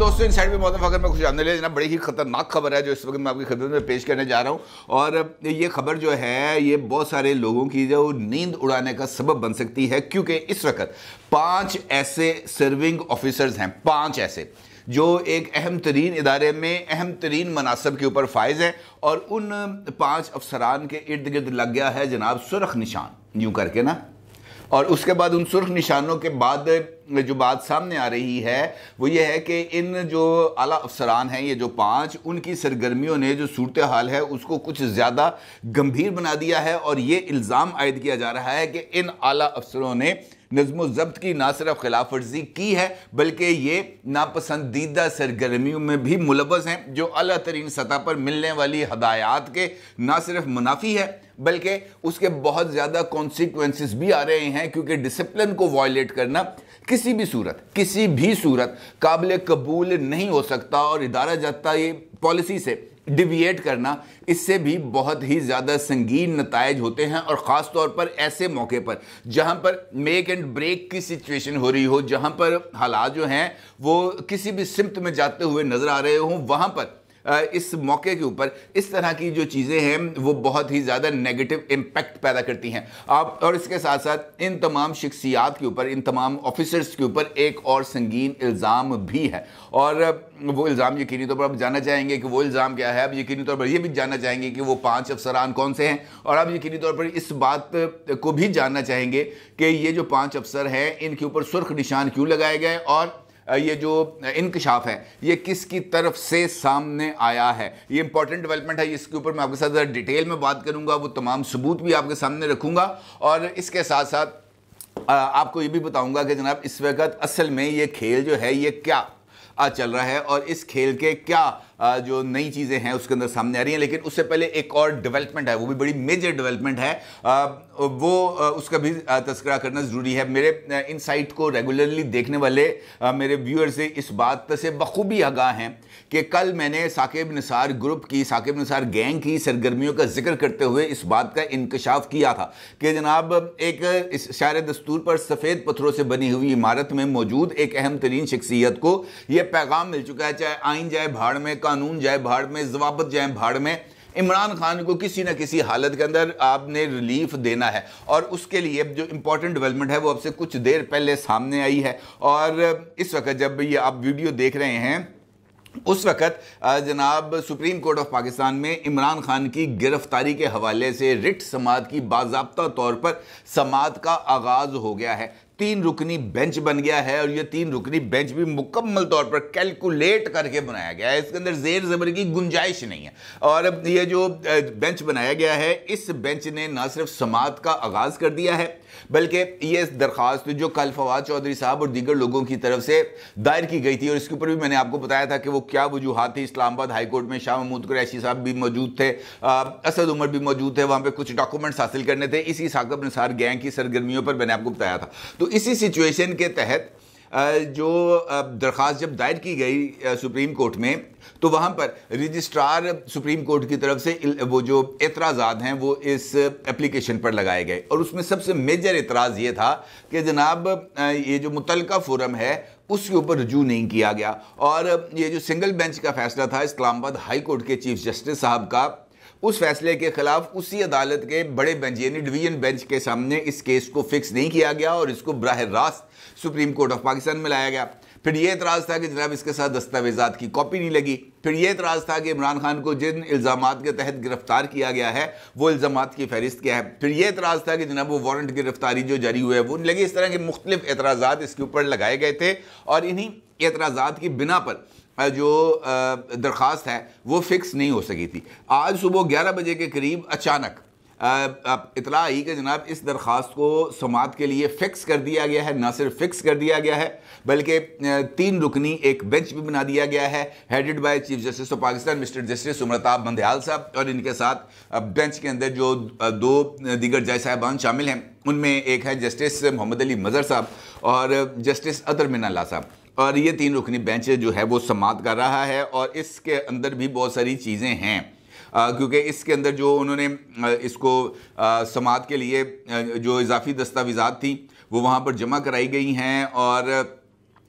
दोस्तों इन साइड में मौत फ़खर में खुश आमने ले जना बड़ी ही खतरनाक खबर है जो इस वक्त मैं आपकी खबर में पेश करने जा रहा हूँ और ये खबर जो है ये बहुत सारे लोगों की जो नींद उड़ाने का सबब बन सकती है क्योंकि इस वक्त पांच ऐसे सर्विंग ऑफिसर्स हैं पांच ऐसे जो एक अहम तरीन इदारे में अहम तरीन मनासब के ऊपर फायज हैं और उन पाँच अफसरान के इर्द गिर्द लग गया है जनाब सुरख निशान यूँ करके ना और उसके बाद उन सुर्ख निशानों के बाद जो बात सामने आ रही है वो ये है कि इन जो आला अफसरान हैं ये जो पांच उनकी सरगर्मियों ने जो सूरत हाल है उसको कुछ ज़्यादा गंभीर बना दिया है और ये इल्ज़ाम आयद किया जा रहा है कि इन आला अफसरों ने नज्म ज़ब्त की ना सिर्फ खिलाफ वर्जी की है बल्कि ये नापसंदीदा सरगर्मियों में भी मुलवस हैं जो अला तरीन सतह पर मिलने वाली हदायात के ना सिर्फ मुनाफी है बल्कि उसके बहुत ज़्यादा कॉन्सिक्वेंस भी आ रहे हैं क्योंकि डिसप्लिन को वायलेट करना किसी भी सूरत किसी भी सूरत काबिल कबूल नहीं हो सकता और इदारा जाता ये पॉलिसी से डिविएट करना इससे भी बहुत ही ज़्यादा संगीन नतज होते हैं और ख़ास तौर पर ऐसे मौके पर जहाँ पर मेक एंड ब्रेक की सिचुएशन हो रही हो जहाँ पर हालात जो हैं वो किसी भी सिमत में जाते हुए नज़र आ रहे हों वहाँ पर इस मौके के ऊपर इस तरह की जो चीज़ें हैं वो बहुत ही ज़्यादा नेगेटिव इम्पैक्ट पैदा करती हैं आप और इसके साथ साथ इन तमाम शख्सियात के ऊपर इन तमाम ऑफिसर्स के ऊपर एक और संगीन इल्ज़ाम भी है और वो इल्ज़ाम यकीनी तौर पर आप जानना चाहेंगे कि वो इल्ज़ाम क्या है अब यकीनी तौर पर ये भी जानना चाहेंगे कि वो पांच अफसरान कौन से हैं और आप यकीनी तौर पर इस बात को भी जानना चाहेंगे कि ये जो पांच अफसर हैं इनके ऊपर सुर्ख निशान क्यों लगाए गए और ये जो इंकशाफ है ये किसकी तरफ से सामने आया है ये इंपॉर्टेंट डेवलपमेंट है इसके ऊपर मैं आपके साथ ज़रा डिटेल में बात करूँगा वो तमाम सबूत भी आपके सामने रखूँगा और इसके साथ साथ आपको ये भी बताऊंगा कि जनाब इस वक्त असल में ये खेल जो है ये क्या चल रहा है और इस खेल के क्या जो नई चीज़ें हैं उसके अंदर सामने आ रही हैं लेकिन उससे पहले एक और डेवलपमेंट है वो भी बड़ी मेजर डेवलपमेंट है वो उसका भी तस्करा करना ज़रूरी है मेरे इन साइट को रेगुलरली देखने वाले मेरे व्यूअर्स इस बात से बखूबी आगाह हैं कि कल मैंने साकेब निसार ग्रुप की साकेब निसार गैंग की सरगर्मियों का जिक्र करते हुए इस बात का इंकशाफ किया था कि जनाब एक इस शायर दस्तूर पर सफ़ेद पत्थरों से बनी हुई इमारत में मौजूद एक अहम तरीन शख्सियत को यह पैगाम मिल चुका है चाहे आइन जाए भाड़ में कानून जाए भाड़ में जवाबत जाए भाड़ में इमरान खान को किसी ना किसी हालत के अंदर आपने रिलीफ देना है और उसके लिए जो इम्पोर्टेंट डेवलपमेंट है वो आपसे कुछ देर पहले सामने आई है और इस वक्त जब ये आप वीडियो देख रहे हैं उस वक्त जनाब सुप्रीम कोर्ट ऑफ पाकिस्तान में इमरान खान की गिरफ्तारी के हवाले से रिट समाज की बाबा तौर पर समाज का आगाज़ हो गया है तीन रुकनी बेंच बन गया है और ये तीन रुकनी बेंच भी मुकम्मल तौर पर कैलकुलेट करके बनाया गया है इसके अंदर जेर जबर की गुंजाइश नहीं है और ये जो बेंच बनाया गया है इस बेंच ने ना सिर्फ समात का आगाज़ कर दिया है बल्कि ये दरख्वास्त जो कल फवाद चौधरी साहब और दीगर लोगों की तरफ से दायर की गई थी और इसके ऊपर भी मैंने आपको बताया था कि वो क्या वजूहत थी इस्लामाबाद हाईकोर्ट में शाह महमूद कुरैशी साहब भी मौजूद थे असद उमर भी मौजूद थे वहाँ पर कुछ डॉक्यूमेंट्स हासिल करने थे इसी साकब निसार गैंग की सरगर्मियों पर मैंने आपको बताया था तो इसी सिचुएशन के तहत जो दरख्वास्त जब दायर की गई सुप्रीम कोर्ट में तो वहाँ पर रजिस्ट्रार सुप्रीम कोर्ट की तरफ से वो जो एतराज़ा हैं वो इस एप्लीकेशन पर लगाए गए और उसमें सबसे मेजर एतराज़ ये था कि जनाब ये जो मुतलका फोरम है उसके ऊपर रजू नहीं किया गया और ये जो सिंगल बेंच का फैसला था इस्लामाबाद हाई कोर्ट के चीफ जस्टिस साहब का उस फैसले के खिलाफ उसी अदालत के बड़े बेंच यानी डिवीजन बेंच के सामने इस केस को फिक्स नहीं किया गया और इसको बरह रास्त सुप्रीम कोर्ट ऑफ पाकिस्तान में लाया गया फिर ये एतराज़ था कि जनाब इसके साथ दस्तावेजा की कॉपी नहीं लगी फिर ये एतराज़ था कि इमरान खान को जिन इल्ज़ाम के तहत गिरफ्तार किया गया है वो इल्ज़ाम की फहरिस्त क्या है फिर ये एतराज़ था कि जनाब वो वारंट गिरफ्तारी जो जारी हुए है वो लगी इस तरह के मुख्तलिफ एतराज़ इसके ऊपर लगाए गए थे और इन्हीं एतराज़ की बिना पर जो दरख्वास्त है वो फिक्स नहीं हो सकी थी आज सुबह ग्यारह बजे के करीब अचानक इतला आई कि जनाब इस दरख्वास्त को समात के लिए फ़िक्स कर दिया गया है ना सिर्फ फ़िक्स कर दिया गया है बल्कि तीन रुकनी एक बेंच भी बना दिया गया है headed by chief justice of Pakistan mister justice Umar Ata Bandial साहब और इनके साथ बेंच के अंदर जो दो दीगर जज साहबान शामिल हैं उनमें एक है जस्टिस मोहम्मद अली मज़हर साहब और जस्टिस अतर मिनाला साहब और ये तीन रुकनी बेंच जो है वो समाप्त कर रहा है और इसके अंदर भी बहुत सारी चीज़ें हैं क्योंकि इसके अंदर जो उन्होंने इसको समात के लिए जो इजाफी दस्तावेज़ा थी वो वहाँ पर जमा कराई गई हैं और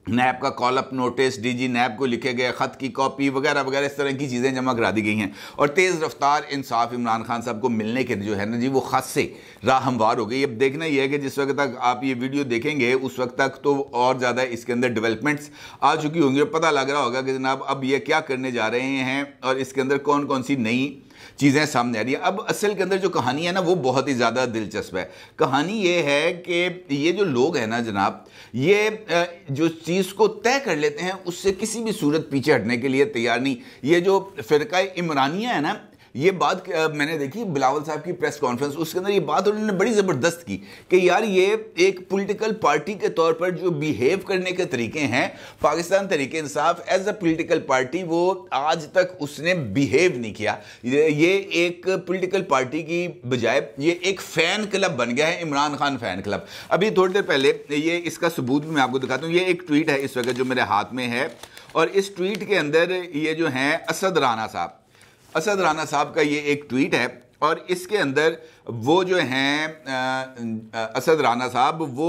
नैब का call up notice DG NAB को लिखे गए ख़त की कॉपी वगैरह वगैरह इस तरह की चीज़ें जमा करा दी गई हैं और तेज़ रफ्तार इंसाफ इमरान खान साहब को मिलने के जो है ना जी वो खासे राह हमवार हो गई अब देखना यह है कि जिस वक्त तक आप ये वीडियो देखेंगे उस वक्त तक तो और ज़्यादा इसके अंदर डेवलपमेंट्स आ चुकी होंगी और पता लग रहा होगा कि जनाब अब ये क्या करने जा रहे हैं और इसके अंदर कौन कौन सी नई चीज़ें सामने आ रही हैं अब असल के अंदर जो कहानी है ना वो बहुत ही ज़्यादा दिलचस्प है कहानी ये है कि ये जो लोग हैं ना जनाब ये जो चीज़ को तय कर लेते हैं उससे किसी भी सूरत पीछे हटने के लिए तैयार नहीं ये जो फ़िरका इमरानिया है ना ये बात मैंने देखी बिलावल साहब की प्रेस कॉन्फ्रेंस उसके अंदर ये बात उन्होंने बड़ी ज़बरदस्त की कि यार ये एक पॉलिटिकल पार्टी के तौर पर जो बिहेव करने के तरीके हैं पाकिस्तान तरीके Insaf as a political party वो आज तक उसने बिहेव नहीं किया ये एक पोलिटिकल पार्टी की बजाय ये एक फ़ैन क्लब बन गया है इमरान खान फ़ैन क्लब अभी थोड़ी देर पहले ये इसका सबूत भी मैं आपको दिखाता हूँ ये एक ट्वीट है इस वक्त जो मेरे हाथ में है और इस ट्वीट के अंदर ये जो हैं असद राना साहब असद राना साहब का ये एक ट्वीट है और इसके अंदर वो जो हैं असद राना साहब वो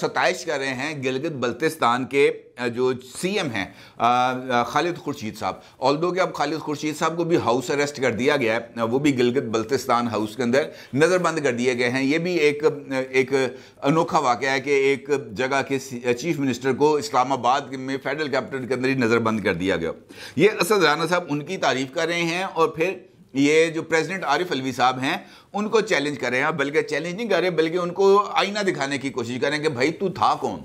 सताइश कर रहे हैं गिलगित बल्तिस्तान के जो सीएम हैं खालिद खुर्शीद साहब दो कि अब खालिद खुर्शीद साहब को भी हाउस अरेस्ट कर दिया गया है वो भी गिलगित बल्तिस्तान हाउस के अंदर नज़रबंद कर दिए गए हैं ये भी एक एक अनोखा वाक़ है कि एक जगह के चीफ मिनिस्टर को इस्लामाबाद में फेडरल कैपिटल के अंदर ही नज़रबंद कर दिया गया ये असद राना साहब उनकी तारीफ़ कर रहे हैं और फिर ये जो प्रेसिडेंट आरिफ अलवी साहब हैं उनको चैलेंज कर रहे हैं बल्कि चैलेंज नहीं कर रहे बल्कि उनको आईना दिखाने की कोशिश करें कि भाई तू था कौन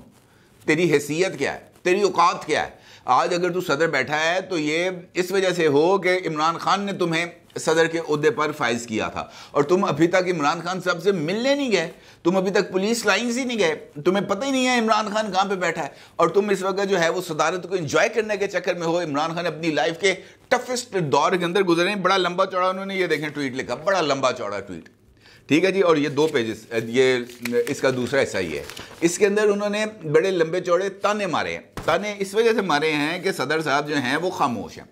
तेरी हैसियत क्या है तेरी औकात क्या है आज अगर तू सदर बैठा है तो ये इस वजह से हो कि इमरान खान ने तुम्हें सदर के अहदे पर फाइज किया था और तुम अभी तक इमरान खान साहब से मिलने नहीं गए तुम अभी तक पुलिस लाइन्स ही नहीं गए तुम्हें पता ही नहीं है इमरान खान कहाँ पे बैठा है और तुम इस वक्त जो है वो सदारत को एंजॉय करने के चक्कर में हो इमरान खान अपनी लाइफ के टफेस्ट दौर के अंदर गुजरे हैं बड़ा लंबा चौड़ा उन्होंने ये देखें ट्वीट लिखा बड़ा लंबा चौड़ा ट्वीट ठीक है जी और ये दो पेजेस ये इसका दूसरा हिस्सा ही है इसके अंदर उन्होंने बड़े लंबे चौड़े ताने मारे हैं ताने इस वजह से मारे हैं कि सदर साहब जो हैं वो खामोश हैं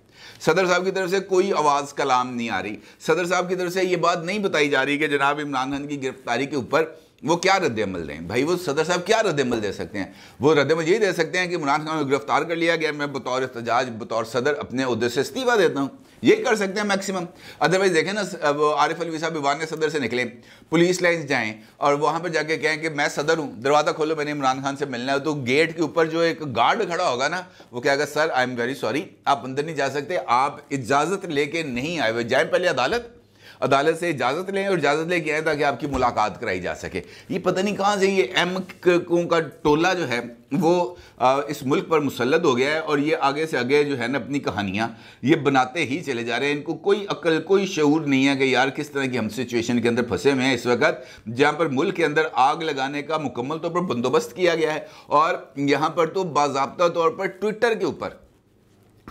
सदर साहब की तरफ से कोई आवाज़ कलाम नहीं आ रही सदर साहब की तरफ से ये बात नहीं बताई जा रही कि जनाब इमरान खान की गिरफ्तारी के ऊपर वो क्या रद्द अमल दें भाई वो सदर साहब क्या रद्द अमल दे सकते हैं वो रद्द अमल यही दे सकते हैं कि इमरान खान को गिरफ्तार कर लिया गया मैं बतौर एहतजाज बतौर सदर अपने उहदे से इस्तीफा देता हूँ ये कर सकते हैं मैक्सिमम अदरवाइज देखें ना वो आरिफ अलवी साहब विवान सदर से निकलें पुलिस लाइन जाएँ और वहाँ पर जाके कहें कि मैं सदर हूँ दरवाज़ा खोलो मैंने इमरान खान से मिलना है तो गेट के ऊपर जो एक गार्ड खड़ा होगा ना वो कहेगा sir I am very sorry आप अंदर नहीं जा सकते आप इजाज़त लेके नहीं आए हुए जाए पहले अदालत अदालत से इजाज़त लें और इजाज़त लेके आए ताकि आपकी मुलाकात कराई जा सके ये पता नहीं कहाँ से ये एम का टोला जो है वो इस मुल्क पर मुसलत हो गया है और ये आगे से आगे जो है ना अपनी कहानियाँ ये बनाते ही चले जा रहे हैं इनको कोई अकल कोई शूर नहीं है कि यार किस तरह की हम सिचुएशन के अंदर फंसे हुए हैं इस वक्त जहाँ पर मुल्क के अंदर आग लगाने का मुकम्मल तौर पर बंदोबस्त किया गया है और यहाँ पर तो बाबा तौर पर ट्विटर के ऊपर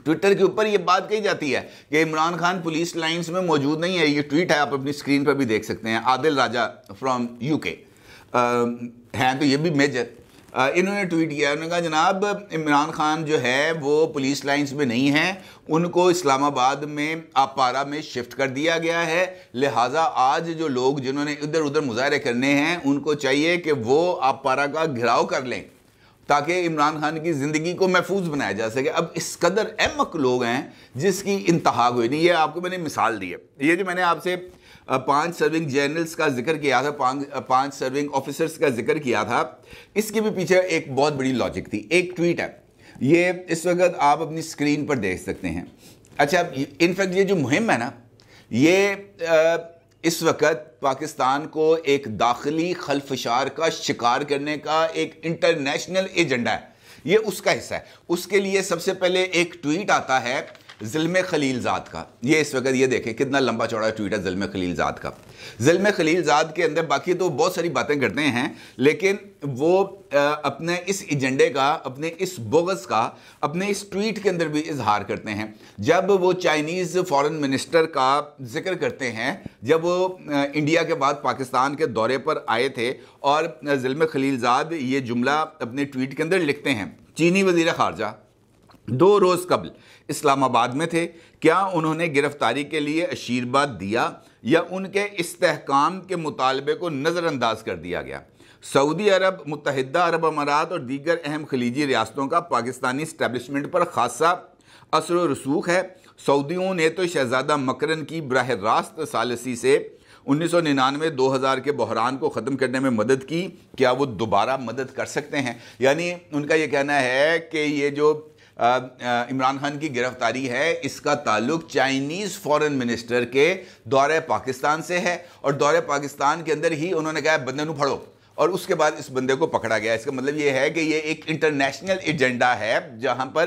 ट्विटर के ऊपर ये बात कही जाती है कि इमरान खान पुलिस लाइन्स में मौजूद नहीं है ये ट्वीट है आप अपनी स्क्रीन पर भी देख सकते हैं आदिल राजा फ्रॉम यूके हैं तो ये भी मेजर इन्होंने ट्वीट किया उन्होंने कहा जनाब इमरान खान जो है वो पुलिस लाइंस में नहीं है उनको इस्लामाबाद में आपारा में शिफ्ट कर दिया गया है लिहाजा आज जो लोग जिन्होंने इधर उधर मुजाहरे करने हैं उनको चाहिए कि वो आपारा का घिराव कर लें ताकि इमरान खान की ज़िंदगी को महफूज बनाया जा सके अब इस कदर अहमक लोग हैं जिसकी इंतहा हुई नहीं ये आपको मैंने मिसाल दी है ये जो मैंने आपसे पांच सर्विंग जर्नल्स का जिक्र किया था पांच पांच सर्विंग ऑफिसर्स का जिक्र किया था इसके भी पीछे एक बहुत बड़ी लॉजिक थी एक ट्वीट है ये इस वक्त आप अपनी स्क्रीन पर देख सकते हैं अच्छा इनफैक्ट ये जो मुहिम है ना ये आ, इस वक्त पाकिस्तान को एक दाखिली खलफशार का शिकार करने का एक इंटरनेशनल एजेंडा है ये उसका हिस्सा है उसके लिए सबसे पहले एक ट्वीट आता है ज़िल्म खलीलजाद का ये इस वक्त ये देखें कितना लंबा चौड़ा ट्वीट है ज़िल्म खलीलजाद का ज़िल्म खलीलजाद के अंदर बाकी तो बहुत सारी बातें करते हैं लेकिन वो अपने इस एजेंडे का अपने इस बोगस का अपने इस ट्वीट के अंदर भी इजहार करते हैं जब वो चाइनीज़ फॉरेन मिनिस्टर का जिक्र करते हैं जब वो इंडिया के बाद पाकिस्तान के दौरे पर आए थे और ज़िल्म खलीलजाद ये जुमला अपने ट्वीट के अंदर लिखते हैं चीनी वजीर खारजा दो रोज़ कबल इस्लामाबाद में थे क्या उन्होंने गिरफ्तारी के लिए आशीर्वाद दिया या उनके इस्तेकाम के मुतालबे को नज़रअंदाज कर दिया गया सऊदी अरब मुतहदा अरब अमारात और दीगर अहम खलीजी रियासतों का पाकिस्तानी इस्टेबलिशमेंट पर खासा असर रसूख है सऊदियों ने तो शहजादा मकरन की बरह रास्त सालसी से उन्नीस सौ निन्यानवे दो हज़ार के बहरान को ख़त्म करने में मदद की क्या वो दोबारा मदद कर सकते हैं यानी उनका ये कहना है कि ये जो इमरान खान की गिरफ्तारी है इसका ताल्लुक चाइनीज़ फॉरेन मिनिस्टर के दौरे पाकिस्तान से है और दौरे पाकिस्तान के अंदर ही उन्होंने कहा बंदे को फड़ो और उसके बाद इस बंदे को पकड़ा गया इसका मतलब ये है कि ये एक इंटरनेशनल एजेंडा है जहां पर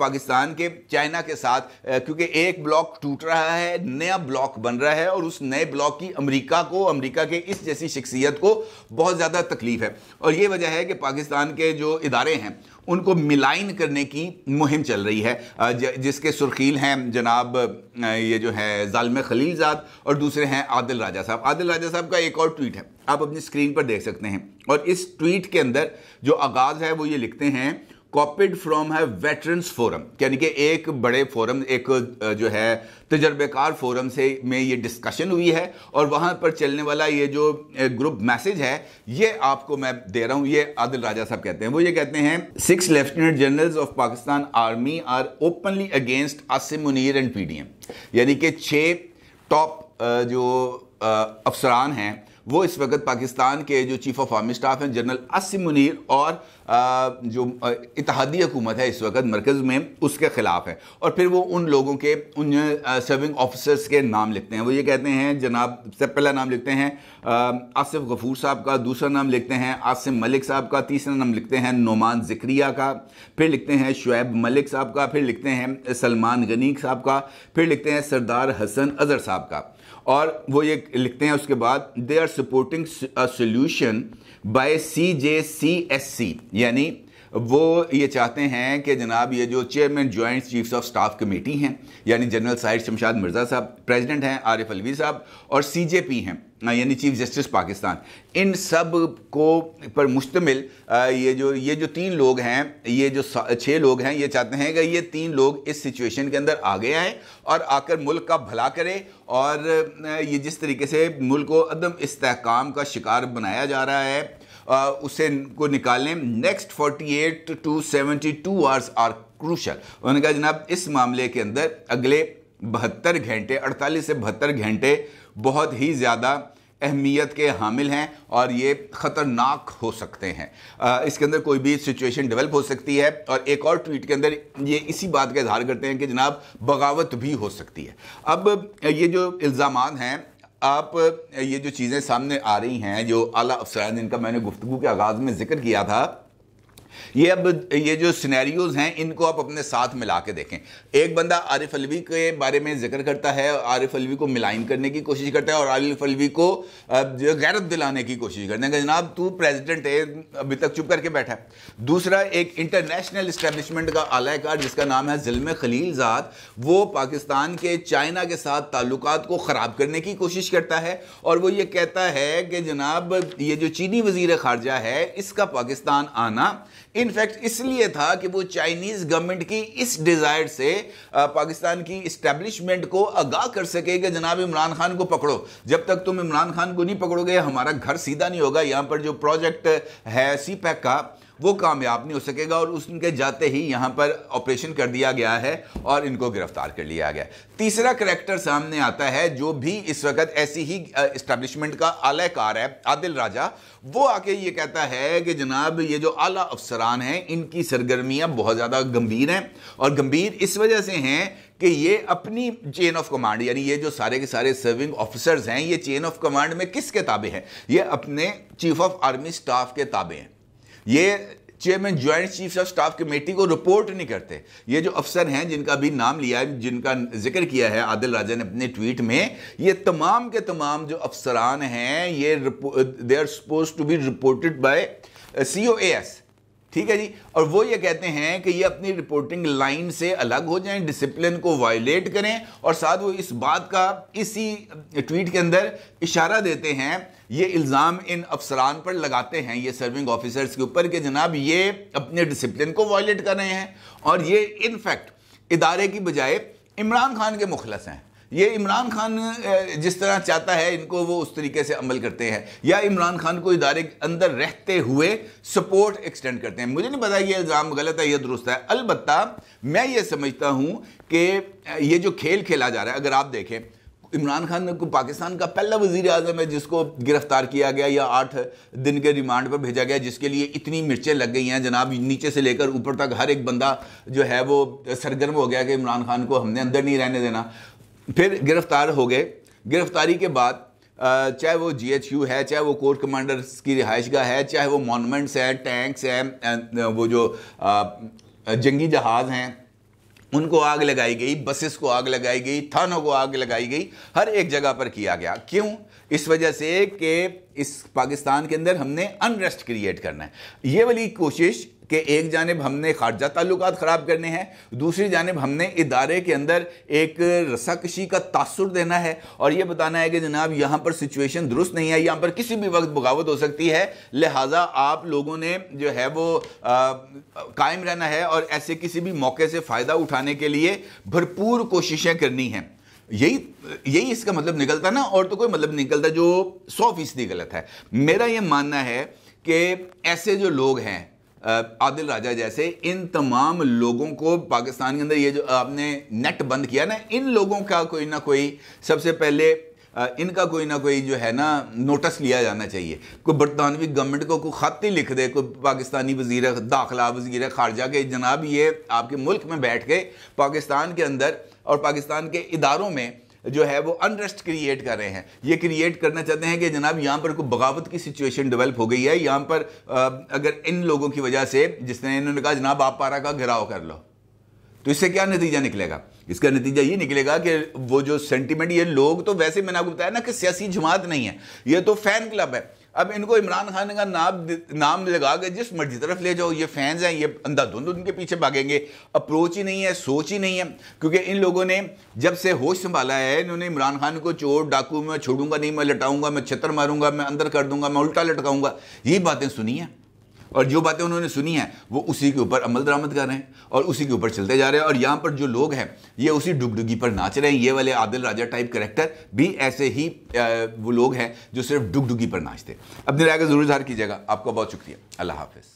पाकिस्तान के चाइना के साथ क्योंकि एक ब्लॉक टूट रहा है नया ब्लॉक बन रहा है और उस नए ब्लॉक की अमेरिका को अमेरिका के इस जैसी शख्सियत को बहुत ज़्यादा तकलीफ है और ये वजह है कि पाकिस्तान के जो इदारे हैं उनको मिलाइन करने की मुहिम चल रही है जिसके सुर्खील हैं जनाब ये जो है जालम खलीलजाद और दूसरे हैं आदिल राजा साहब आदिल राजा साहब का एक और ट्वीट है आप अपनी स्क्रीन पर देख सकते हैं और इस ट्वीट के अंदर जो आगाज़ है वो ये लिखते हैं कॉपीड फ्रॉम है वेटरन्स फोरम यानी कि एक बड़े फोरम एक जो है तजर्बेकार फोरम से में ये डिस्कशन हुई है और वहाँ पर चलने वाला ये जो ग्रुप मैसेज है ये आपको मैं दे रहा हूँ ये आदिल राजा साहब कहते हैं वो ये कहते हैं six lieutenant generals of Pakistan army are openly against Asim Munir and एम यानी कि छः टॉप जो अफसरान हैं वो इस वक्त पाकिस्तान के जो चीफ ऑफ आर्मी स्टाफ हैं जनरल आसिम मुनिर और जो इतिहादी हुकूमत है इस वक्त मरकज़ में उसके ख़िलाफ़ है और फिर वो उन लोगों के उन सर्विंग ऑफिसर्स के नाम लिखते हैं वो ये कहते हैं जनाब सबसे पहला नाम लिखते हैं आसिफ गफूर साहब का दूसरा नाम लिखते हैं आसिम मलिक साहब का तीसरा नाम लिखते हैं नोमान जिक्रिया का फिर लिखते हैं शुएब मलिक साहब का फिर लिखते हैं सलमान गनीक साहब का फिर लिखते हैं सरदार हसन अजहर साहब का और वो ये लिखते हैं उसके बाद they are supporting solution by C J C S C यानी वो ये चाहते हैं कि जनाब ये जो chairman joint chiefs of staff committee हैं यानी जनरल साहिद शमशाद मिर्ज़ा साहब प्रेसिडेंट हैं आरिफ अलवी साहब और सी जे पी हैं यानी चीफ जस्टिस पाकिस्तान इन सब को पर मुश्तमिल ये जो ये जो तीन लोग हैं ये जो छः लोग हैं ये चाहते हैं कि ये तीन लोग इस सिचुएशन के अंदर आ गया आएँ और आकर मुल्क का भला करें और ये जिस तरीके से मुल्क को अदम इसकाम का शिकार बनाया जा रहा है उसे को निकालें next 48 to 72 hours are crucial उन्होंने कहा जनाब इस मामले के अंदर अगले बहत्तर घंटे 48 से बहत्तर घंटे बहुत ही ज़्यादा अहमियत के हामिल हैं और ये ख़तरनाक हो सकते हैं इसके अंदर कोई भी सिचुएशन डेवलप हो सकती है और एक और ट्वीट के अंदर ये इसी बात का इजहार करते हैं कि जनाब बगावत भी हो सकती है अब ये जो इल्ज़ाम हैं आप ये जो चीज़ें सामने आ रही हैं जो आला अफसरान जिनका मैंने गुफ्तु के आगाज़ में ज़िक्र किया था ये अब ये जो सिनेरियोज हैं इनको आप अपने साथ मिला के देखें एक बंदा आरिफ अलवी के बारे में जिक्र करता है आरिफ अलवी को मिलाइन करने की कोशिश करता है और आरिफ अलवी को गैरत दिलाने की कोशिश करते हैं जनाब तू प्रेजिडेंट है अभी तक चुप करके बैठा है दूसरा एक इंटरनेशनल इस्टेब्लिशमेंट का आलाकार जिसका नाम है जिल्म खलील जात वो पाकिस्तान के चाइना के साथ ताल्लुक को ख़राब करने की कोशिश करता है और वो ये कहता है कि जनाब ये जो चीनी वजीर खारजा है इसका पाकिस्तान आना इनफैक्ट इसलिए था कि वो चाइनीज गवर्नमेंट की इस डिजायर से पाकिस्तान की इस्टेब्लिशमेंट को आगाह कर सके कि जनाब इमरान खान को पकड़ो जब तक तुम इमरान खान को नहीं पकड़ोगे हमारा घर सीधा नहीं होगा यहाँ पर जो प्रोजेक्ट है सी पैक का वो कामयाब नहीं हो सकेगा और उसके जाते ही यहाँ पर ऑपरेशन कर दिया गया है और इनको गिरफ्तार कर लिया गया तीसरा करेक्टर सामने आता है जो भी इस वक्त ऐसी ही इस्टेब्लिशमेंट का आलयकार है आदिल राजा वो आके ये कहता है कि जनाब ये जो आला अफसरान हैं इनकी सरगर्मियाँ बहुत ज़्यादा गंभीर हैं और गंभीर इस वजह से हैं कि ये अपनी चेन ऑफ कमांड यानी ये जो सारे के सारे सर्विंग ऑफिसर्स हैं ये चेन ऑफ कमांड में किसके ताबे हैं ये अपने चीफ ऑफ आर्मी स्टाफ के ताबे हैं ये chairman joint chief of staff committee को रिपोर्ट नहीं करते ये जो अफसर हैं जिनका भी नाम लिया है जिनका जिक्र किया है आदिल राजा ने अपने ट्वीट में ये तमाम के तमाम जो अफसरान हैं ये they are suppose to be reported by C O S ठीक है जी और वो ये कहते हैं कि ये अपनी रिपोर्टिंग लाइन से अलग हो जाएं डिसिप्लिन को वायलेट करें और साथ वो इस बात का इसी ट्वीट uh, के अंदर इशारा देते हैं ये इल्ज़ाम इन अफसरान पर लगाते हैं ये सर्विंग ऑफिसर्स के ऊपर कि जनाब ये अपने डिसिप्लिन को वायलेट कर रहे हैं और ये इनफैक्ट इदारे की बजाय इमरान खान के मुखलस हैं ये इमरान खान जिस तरह चाहता है इनको वो उस तरीके से अमल करते हैं या इमरान खान को इदारे के अंदर रहते हुए सपोर्ट एक्सटेंड करते हैं मुझे नहीं पता ये इल्ज़ाम गलत है या दुरुस्त है अलबत् मैं ये समझता हूँ कि ये जो खेल खेला जा रहा है अगर आप देखें इमरान खान को पाकिस्तान का पहला वजीर अजम है जिसको गिरफ्तार किया गया या आठ दिन के रिमांड पर भेजा गया जिसके लिए इतनी मिर्चें लग गई हैं जनाब नीचे से लेकर ऊपर तक हर एक बंदा जो है वो सरगर्म हो गया कि इमरान खान को हमने अंदर नहीं रहने देना फिर गिरफ्तार हो गए गिरफ्तारी के बाद चाहे वो जी एच यू है चाहे वो कोर कमांडर की रिहाइश गाह है चाहे वो मोनमेंट्स है टैंक्स हैं वो जो जंगी जहाज़ हैं उनको आग लगाई गई बसेस को आग लगाई गई थानों को आग लगाई गई हर एक जगह पर किया गया क्यों इस वजह से कि इस पाकिस्तान के अंदर हमने अनरेस्ट क्रिएट करना है ये वाली कोशिश कि एक जानब हमने खारजा ताल्लुक ख़राब करने हैं दूसरी जानब हमने इदारे के अंदर एक रसाकशी का तासर देना है और ये बताना है कि जनाब यहाँ पर सिचुएशन दुरुस्त नहीं है यहाँ पर किसी भी वक्त बगावत हो सकती है लिहाजा आप लोगों ने जो है वो कायम रहना है और ऐसे किसी भी मौके से फ़ायदा उठाने के लिए भरपूर कोशिशें करनी हैं यही यही इसका मतलब निकलता ना और तो कोई मतलब निकलता जो सौ फीसदी गलत है मेरा ये मानना है कि ऐसे जो लोग हैं आदिल राजा जैसे इन तमाम लोगों को पाकिस्तान के अंदर ये जो आपने नेट बंद किया ना इन लोगों का कोई ना कोई सबसे पहले इनका कोई ना कोई जो है ना नोटिस लिया जाना चाहिए कोई बरतानवी गवर्नमेंट को कोई ख़त ही लिख दे कोई पाकिस्तानी वजीर दाखिला वजीर खारजा के जनाब ये आपके मुल्क में बैठ के पाकिस्तान के अंदर और पाकिस्तान के इदारों में जो है वो अनरेस्ट क्रिएट कर रहे हैं ये क्रिएट करना चाहते हैं कि जनाब यहाँ पर कोई बगावत की सिचुएशन डेवलप हो गई है यहाँ पर अगर इन लोगों की वजह से जिसने इन्होंने कहा जनाब आप पारा का घेराव कर लो तो इससे क्या नतीजा निकलेगा इसका नतीजा ये निकलेगा कि वो जो सेंटिमेंट ये लोग तो वैसे मैंने आपको बताया ना कि सियासी जमात नहीं है ये तो फैन क्लब है अब इनको इमरान खान का नाम नाम लगा के जिस मर्जी तरफ ले जाओ ये फैंस हैं ये अंधाधुंध उनके पीछे भागेंगे अप्रोच ही नहीं है सोच ही नहीं है क्योंकि इन लोगों ने जब से होश संभाला है इन्होंने इमरान खान को चोर डाकू मैं छोड़ूंगा नहीं मैं लटाऊंगा मैं छतर मारूंगा मैं अंदर कर दूंगा मैं उल्टा लटकाऊंगा ये बातें सुनी हैं और जो बातें उन्होंने सुनी हैं वो उसी के ऊपर अमल दरामद कर रहे हैं और उसी के ऊपर चलते जा रहे हैं और यहाँ पर जो लोग हैं ये उसी डुगडुगी पर नाच रहे हैं ये वाले आदिल राजा टाइप करेक्टर भी ऐसे ही वो लोग हैं जो सिर्फ डुगडुगी पर नाचते अपनी राय का जरूर इजहार कीजिएगा आपका बहुत शुक्रिया अल्लाह हाफिज़